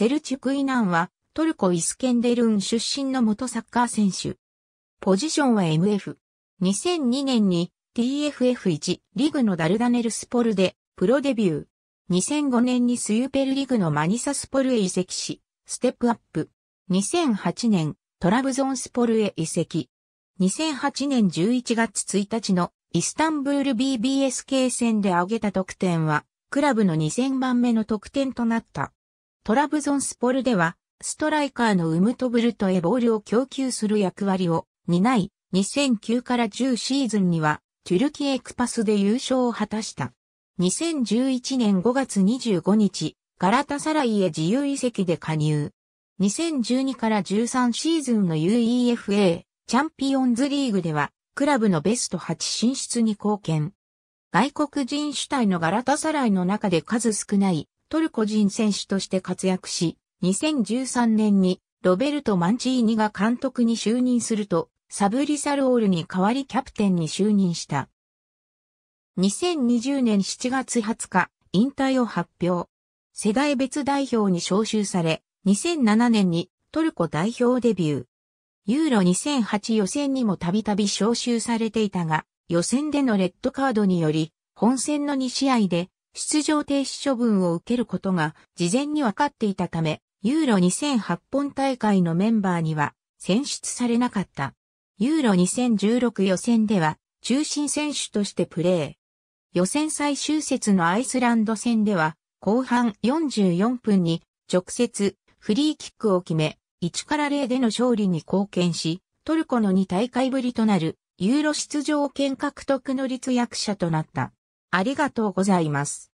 セルチュク・イナンは、トルコ・イスケンデルン出身の元サッカー選手。ポジションは MF。2002年に TFF1 リグのダルダネルスポルでプロデビュー。2005年にスユーペルリグのマニサスポルへ移籍し、ステップアップ。2008年、トラブゾンスポルへ移籍。2008年11月1日のイスタンブール BBSK 戦で挙げた得点は、クラブの2000番目の得点となった。トラブゾンスポルでは、ストライカーのウムトブルトへボールを供給する役割を担い、2009から10シーズンには、トゥルキエクパスで優勝を果たした。2011年5月25日、ガラタサライへ自由移籍で加入。2012から13シーズンの UEFA チャンピオンズリーグでは、クラブのベスト8進出に貢献。外国人主体のガラタサライの中で数少ないトルコ人選手として活躍し、2013年にロベルト・マンチーニが監督に就任すると、サブリサロールに代わりキャプテンに就任した。2020年7月20日、引退を発表。世代別代表に招集され、2007年にトルコ代表デビュー。ユーロ2008予選にもたびたび招集されていたが、予選でのレッドカードにより、本戦の2試合で出場停止処分を受けることが事前に分かっていたため、ユーロ2008本大会のメンバーには選出されなかった。ユーロ2016予選では中心選手としてプレー。予選最終節のアイスランド戦では後半44分に直接フリーキックを決め、1から0での勝利に貢献し、トルコの2大会ぶりとなるユーロ出場権獲得の立役者となった。ありがとうございます。